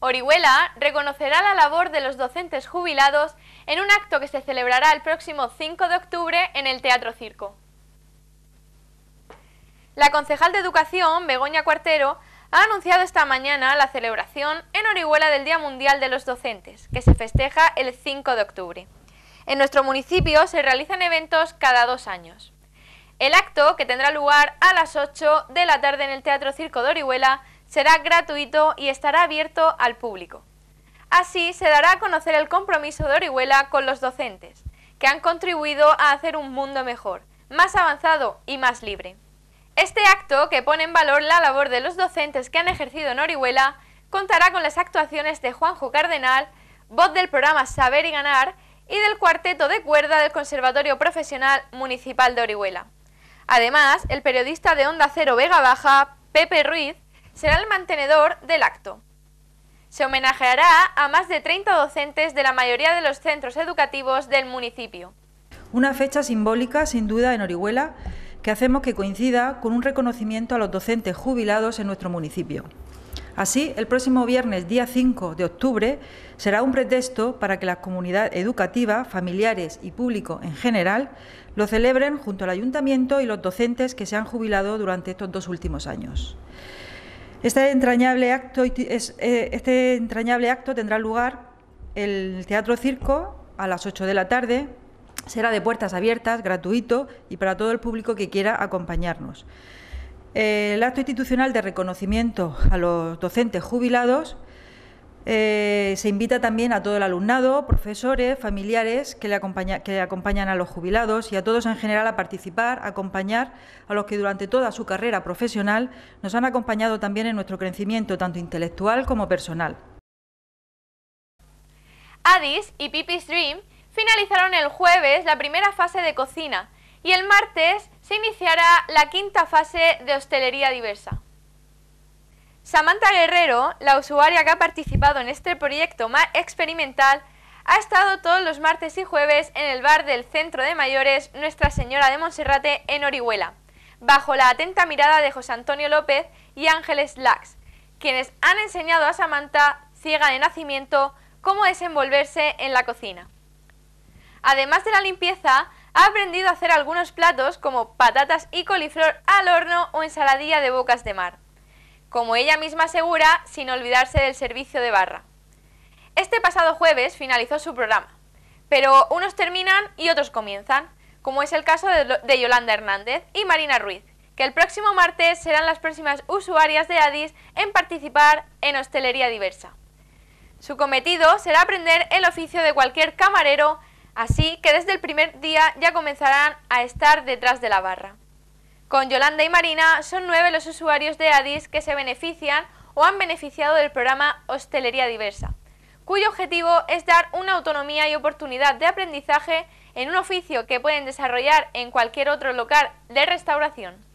Orihuela reconocerá la labor de los docentes jubilados en un acto que se celebrará el próximo 5 de octubre en el Teatro Circo. La concejal de Educación, Begoña Cuartero, ha anunciado esta mañana la celebración en Orihuela del Día Mundial de los Docentes, que se festeja el 5 de octubre. En nuestro municipio se realizan eventos cada dos años. El acto, que tendrá lugar a las 8 de la tarde en el Teatro Circo de Orihuela, será gratuito y estará abierto al público. Así se dará a conocer el compromiso de Orihuela con los docentes, que han contribuido a hacer un mundo mejor, más avanzado y más libre. Este acto, que pone en valor la labor de los docentes que han ejercido en Orihuela, contará con las actuaciones de Juanjo Cardenal, voz del programa Saber y Ganar y del cuarteto de cuerda del Conservatorio Profesional Municipal de Orihuela. Además, el periodista de Onda Cero Vega Baja, Pepe Ruiz, será el mantenedor del acto. Se homenajeará a más de 30 docentes de la mayoría de los centros educativos del municipio. Una fecha simbólica, sin duda, en Orihuela, que hacemos que coincida con un reconocimiento a los docentes jubilados en nuestro municipio. Así, el próximo viernes, día 5 de octubre, será un pretexto para que la comunidad educativa, familiares y público en general lo celebren junto al ayuntamiento y los docentes que se han jubilado durante estos dos últimos años. Este, eh, este entrañable acto, tendrá lugar en el Teatro Circo a las 8 de la tarde. Será de puertas abiertas, gratuito y para todo el público que quiera acompañarnos. El acto institucional de reconocimiento a los docentes jubilados eh, se invita también a todo el alumnado, profesores, familiares que le, acompañan a los jubilados y a todos en general a participar, a acompañar a los que durante toda su carrera profesional nos han acompañado también en nuestro crecimiento tanto intelectual como personal. Addis y Pipi's Dream finalizaron el jueves la primera fase de cocina y el martes se iniciará la quinta fase de hostelería diversa. Samantha Guerrero, la usuaria que ha participado en este proyecto más experimental, ha estado todos los martes y jueves en el bar del Centro de Mayores Nuestra Señora de Monserrate en Orihuela, bajo la atenta mirada de José Antonio López y Ángeles Lax, quienes han enseñado a Samantha, ciega de nacimiento, cómo desenvolverse en la cocina. Además de la limpieza, ha aprendido a hacer algunos platos como patatas y coliflor al horno o ensaladilla de bocas de mar como ella misma asegura, sin olvidarse del servicio de barra. Este pasado jueves finalizó su programa, pero unos terminan y otros comienzan, como es el caso de, Yolanda Hernández y Marina Ruiz, que el próximo martes serán las próximas usuarias de ADIS en participar en Hostelería Diversa. Su cometido será aprender el oficio de cualquier camarero, así que desde el primer día ya comenzarán a estar detrás de la barra. Con Yolanda y Marina son nueve los usuarios de ADIS que se benefician o han beneficiado del programa Hostelería Diversa, cuyo objetivo es dar una autonomía y oportunidad de aprendizaje en un oficio que pueden desarrollar en cualquier otro local de restauración.